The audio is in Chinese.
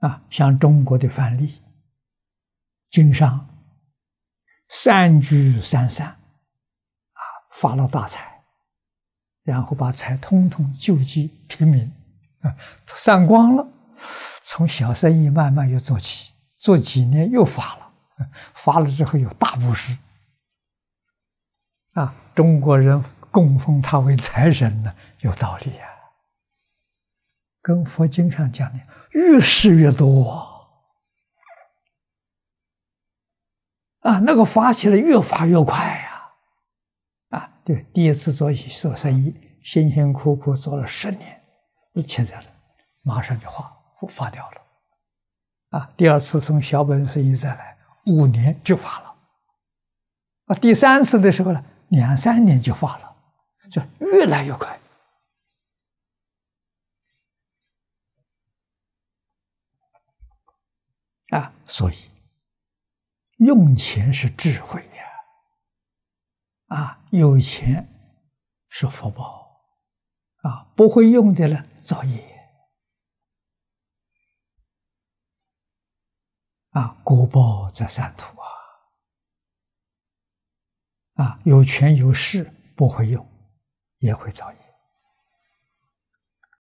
啊，像中国的范例，经商，三聚三散，啊，发了大财，然后把财通通救济平民，啊，散光了，从小生意慢慢又做起，做几年又发了，发了之后有大布施，啊，中国人供奉他为财神呢，有道理呀。跟佛经上讲的，越试越多，啊，那个发起来越发越快呀，啊，对，第一次做做生意，辛辛苦苦做了十年，一切在了，马上就发发掉了，啊，第二次从小本生意再来，五年就发了，啊，第三次的时候呢，两三年就发了，就越来越快。所以，用钱是智慧呀！啊，有钱是福报，啊，不会用的呢造业，啊，果报在三途啊！啊，有权有势不会用，也会造业。